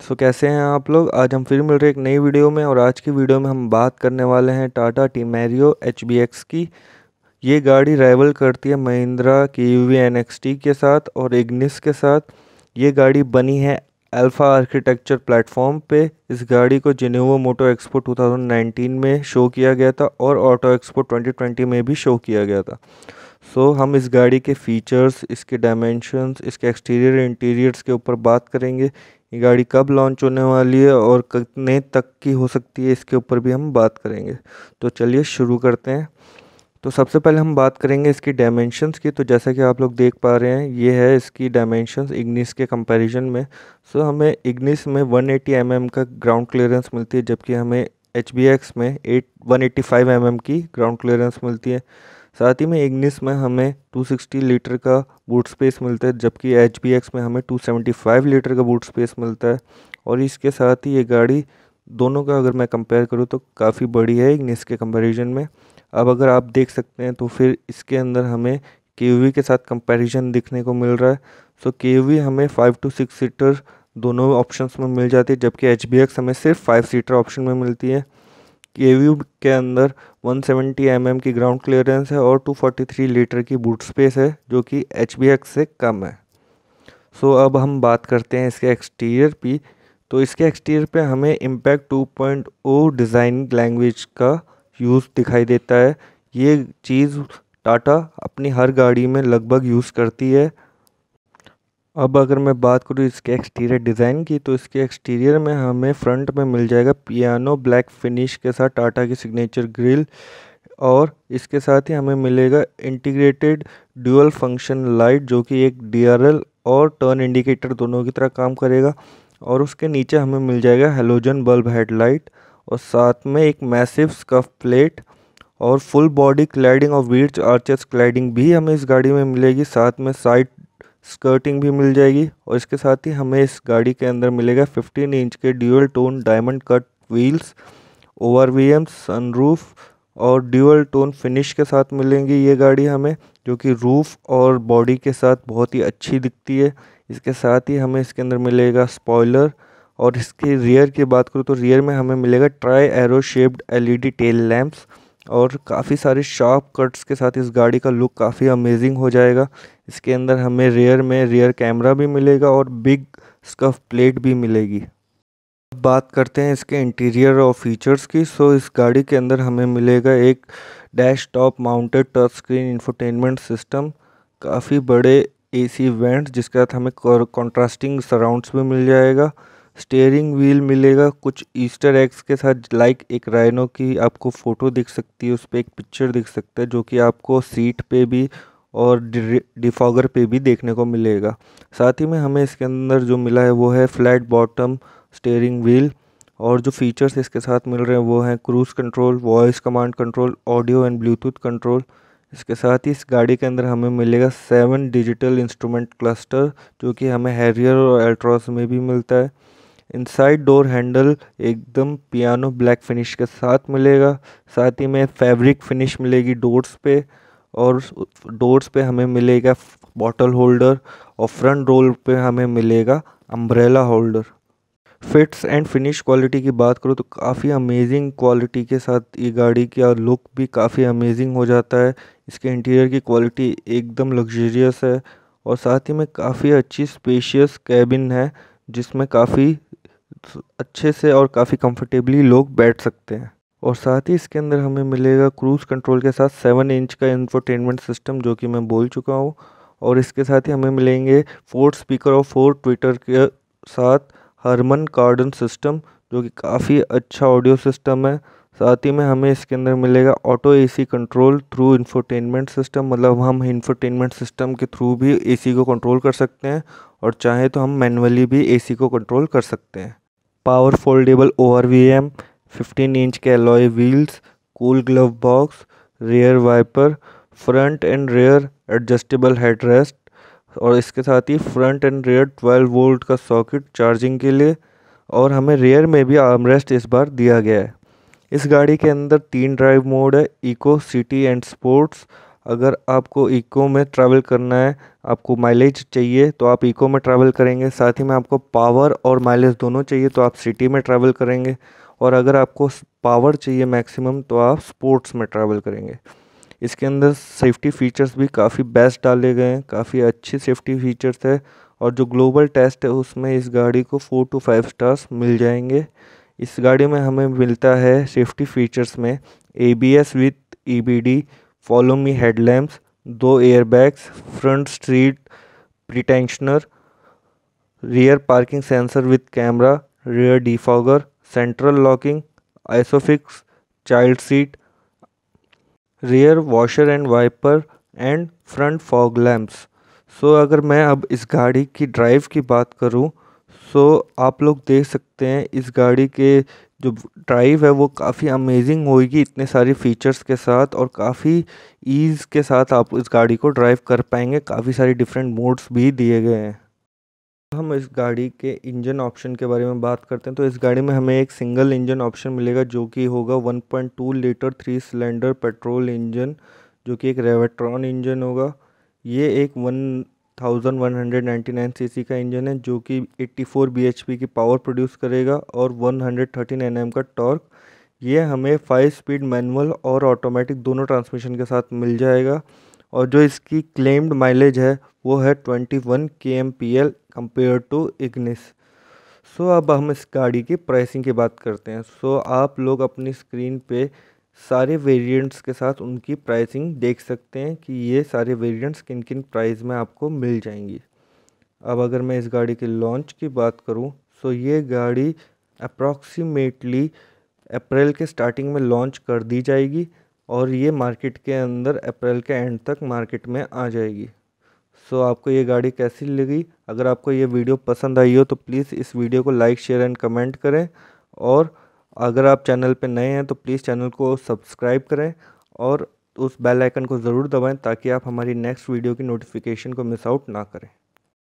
सो so, कैसे हैं आप लोग आज हम फिर मिल रहे एक नई वीडियो में और आज की वीडियो में हम बात करने वाले हैं टाटा टी मैरियो एच की ये गाड़ी राइवल करती है महिंद्रा की यू वी के साथ और इग्निस के साथ ये गाड़ी बनी है अल्फ़ा आर्किटेक्चर प्लेटफॉर्म पे इस गाड़ी को जिनेवो मोटो एक्सपो 2019 में शो किया गया था और ऑटो एक्सपो 2020 में भी शो किया गया था सो so, हम इस गाड़ी के फ़ीचर्स इसके डायमेंशंस इसके एक्सटीरियर इंटीरियर्स के ऊपर बात करेंगे ये गाड़ी कब लॉन्च होने वाली है और कितने तक की हो सकती है इसके ऊपर भी हम बात करेंगे तो चलिए शुरू करते हैं तो सबसे पहले हम बात करेंगे इसकी डायमेंशंस की तो जैसा कि आप लोग देख पा रहे हैं ये है इसकी डायमेंशंस इग्निस के कंपैरिजन में सो हमें इग्निस में 180 एटी mm का ग्राउंड क्लियरेंस मिलती है जबकि हमें एच में एट वन एटी mm की ग्राउंड क्लियरेंस मिलती है साथ ही में इग्निस में हमें 260 लीटर का बूट स्पेस मिलता है जबकि एच में हमें 275 लीटर का बूट स्पेस मिलता है और इसके साथ ही ये गाड़ी दोनों का अगर मैं कंपेयर करूँ तो काफ़ी बड़ी है इग्निस के कंपैरिजन में अब अगर आप देख सकते हैं तो फिर इसके अंदर हमें के के साथ कंपेरिजन दिखने को मिल रहा है सो के हमें फ़ाइव टू सिक्स सीटर दोनों ऑप्शंस में मिल जाती है जबकि एच हमें सिर्फ फाइव सीटर ऑप्शन में मिलती है के के अंदर 170 mm की ग्राउंड क्लियरेंस है और 243 लीटर की बूट स्पेस है जो कि एच से कम है सो अब हम बात करते हैं इसके एक्सटीरियर की तो इसके एक्सटीरियर पे हमें इम्पैक्ट 2.0 डिज़ाइन लैंग्वेज का यूज़ दिखाई देता है ये चीज़ टाटा अपनी हर गाड़ी में लगभग यूज़ करती है अब अगर मैं बात करूँ इसके एक्सटीरियर डिज़ाइन की तो इसके एक्सटीरियर में हमें फ्रंट में मिल जाएगा पियानो ब्लैक फिनिश के साथ टाटा की सिग्नेचर ग्रिल और इसके साथ ही हमें मिलेगा इंटीग्रेटेड ड्यूअल फंक्शन लाइट जो कि एक डीआरएल और टर्न इंडिकेटर दोनों की तरह काम करेगा और उसके नीचे हमें मिल जाएगा हेलोजन बल्ब हेडलाइट और साथ में एक मैसिव स्कफ प्लेट और फुल बॉडी क्लाइडिंग और वीड्स आर्चेस क्लाइडिंग भी हमें इस गाड़ी में मिलेगी साथ में साइड स्कर्टिंग भी मिल जाएगी और इसके साथ ही हमें इस गाड़ी के अंदर मिलेगा 15 इंच के dual tone diamond cut wheels over V M sunroof और ड्यूअल टोन फिनिश के साथ मिलेंगी ये गाड़ी हमें जो कि रूफ़ और बॉडी के साथ बहुत ही अच्छी दिखती है इसके साथ ही हमें इसके अंदर मिलेगा स्पॉयलर और इसके रियर की बात करूँ तो रियर में हमें मिलेगा tri arrow shaped LED tail lamps और काफ़ी सारे शार्प कट्स के साथ इस गाड़ी का लुक काफ़ी अमेजिंग हो जाएगा इसके अंदर हमें रेयर में रेयर कैमरा भी मिलेगा और बिग स्कफ प्लेट भी मिलेगी अब बात करते हैं इसके इंटीरियर और फीचर्स की सो इस गाड़ी के अंदर हमें मिलेगा एक dash top mounted touch screen infotainment system काफ़ी बड़े एसी वेंट्स जिसके साथ हमें कॉन्ट्रास्टिंग सराउंड्स भी मिल जाएगा स्टेयरिंग व्हील मिलेगा कुछ ईस्टर एग्स के साथ लाइक एक राइनो की आपको फोटो दिख सकती है उस पर एक पिक्चर दिख सकता है जो कि आपको सीट पे भी और डिफॉगर पे भी देखने को मिलेगा साथ ही में हमें इसके अंदर जो मिला है वो है फ्लैट बॉटम स्टेयरिंग व्हील और जो फीचर्स इसके साथ मिल रहे हैं वो हैं cruise control voice command control audio and Bluetooth control इसके साथ ही इस गाड़ी के अंदर हमें मिलेगा सेवन डिजिटल इंस्ट्रूमेंट क्लस्टर जो कि हमें हैरियर और एल्ट्रॉस में भी मिलता है इनसाइड डोर हैंडल एकदम पियानो ब्लैक फिनिश के साथ मिलेगा साथ ही में फैब्रिक फिनिश मिलेगी डोर्स पे और डोर्स पे हमें मिलेगा बॉटल होल्डर और फ्रंट रोल पे हमें मिलेगा umbrella holder fits and finish quality की बात करो तो काफ़ी अमेजिंग क्वालिटी के साथ ये गाड़ी का लुक भी काफ़ी अमेजिंग हो जाता है इसके इंटीरियर की क्वालिटी एकदम लग्जरियस है और साथ ही में काफ़ी अच्छी स्पेशियस कैबिन है जिसमें काफ़ी अच्छे से और काफ़ी कंफर्टेबली लोग बैठ सकते हैं और साथ ही इसके अंदर हमें मिलेगा क्रूज़ कंट्रोल के साथ सेवन इंच का इंफोटेनमेंट सिस्टम जो कि मैं बोल चुका हूँ और इसके साथ ही हमें मिलेंगे फोर स्पीकर और फोर ट्विटर के साथ हरमन कार्डन सिस्टम जो कि काफ़ी अच्छा ऑडियो सिस्टम है साथ ही में हमें इसके अंदर मिलेगा auto AC control through infotainment system मतलब हम इंफोटेनमेंट सिस्टम के थ्रू भी एसी को कंट्रोल कर सकते हैं और चाहे तो हम मैन्युअली भी एसी को कंट्रोल कर सकते हैं power foldable O R V M fifteen inch के alloy wheels cool glove box rear wiper front and rear adjustable headrest और इसके साथ ही front and rear twelve volt का सॉकेट चार्जिंग के लिए और हमें रेयर में भी आर्म रेस्ट इस बार दिया गया है इस गाड़ी के अंदर तीन ड्राइव मोड है इको सिटी एंड स्पोर्ट्स अगर आपको इको में ट्रैवल करना है आपको माइलेज चाहिए तो आप इको में ट्रैवल करेंगे साथ ही में आपको पावर और माइलेज दोनों चाहिए तो आप सिटी में ट्रैवल करेंगे और अगर आपको पावर चाहिए मैक्सिमम तो आप स्पोर्ट्स में ट्रैवल करेंगे इसके अंदर सेफ्टी फीचर्स भी काफ़ी बेस्ट डाले गए हैं काफ़ी अच्छी सेफ्टी फीचर्स है और जो ग्लोबल टेस्ट है उसमें इस गाड़ी को फोर टू फाइव स्टार्स मिल जाएंगे इस गाड़ी में हमें मिलता है सेफ्टी फीचर्स में A B S with E B D follow me headlamps दो airbags front street pretensioner rear parking sensor with camera rear defogger central locking ISOFIX child seat rear washer and wiper and front fog lamps so अगर मैं अब इस गाड़ी की drive की बात करूं सो so, आप लोग देख सकते हैं इस गाड़ी के जो ड्राइव है वो काफ़ी अमेजिंग होगी इतने सारे फीचर्स के साथ और काफ़ी ईज़ के साथ आप इस गाड़ी को ड्राइव कर पाएंगे काफ़ी सारे डिफरेंट मोड्स भी दिए गए हैं हम इस गाड़ी के इंजन ऑप्शन के बारे में बात करते हैं तो इस गाड़ी में हमें एक सिंगल इंजन ऑप्शन मिलेगा जो कि होगा 1.2 litre three cylinder petrol engine जो कि एक रेवेट्रॉन इंजन होगा ये एक one thousand one hundred nine C का इंजन है जो कि eighty four B H P की पावर प्रोड्यूस करेगा और वन हंड्रेड एम का टॉर्क ये हमें फाइव स्पीड मैनुअल और ऑटोमेटिक दोनों ट्रांसमिशन के साथ मिल जाएगा और जो इसकी क्लेम्ड माइलेज है वो है twenty one K M P L compare to Ignis so अब हम इस गाड़ी की प्राइसिंग की बात करते हैं सो so, आप लोग अपनी स्क्रीन पे सारे वेरिएंट्स के साथ उनकी प्राइसिंग देख सकते हैं कि ये सारे वेरिएंट्स किन किन प्राइस में आपको मिल जाएंगी अब अगर मैं इस गाड़ी के लॉन्च की बात करूं सो तो ये गाड़ी अप्रॉक्सीमेटली अप्रैल के स्टार्टिंग में लॉन्च कर दी जाएगी और ये मार्केट के अंदर अप्रैल के एंड तक मार्केट में आ जाएगी सो so, आपको ये गाड़ी कैसी लगी अगर आपको ये वीडियो पसंद आई हो तो प्लीज़ इस वीडियो को लाइक शेयर एंड कमेंट करें और अगर आप चैनल पर नए हैं तो प्लीज़ चैनल को सब्सक्राइब करें और उस बेल आइकन को ज़रूर दबाएं ताकि आप हमारी नेक्स्ट वीडियो की नोटिफिकेशन को मिस आउट ना करें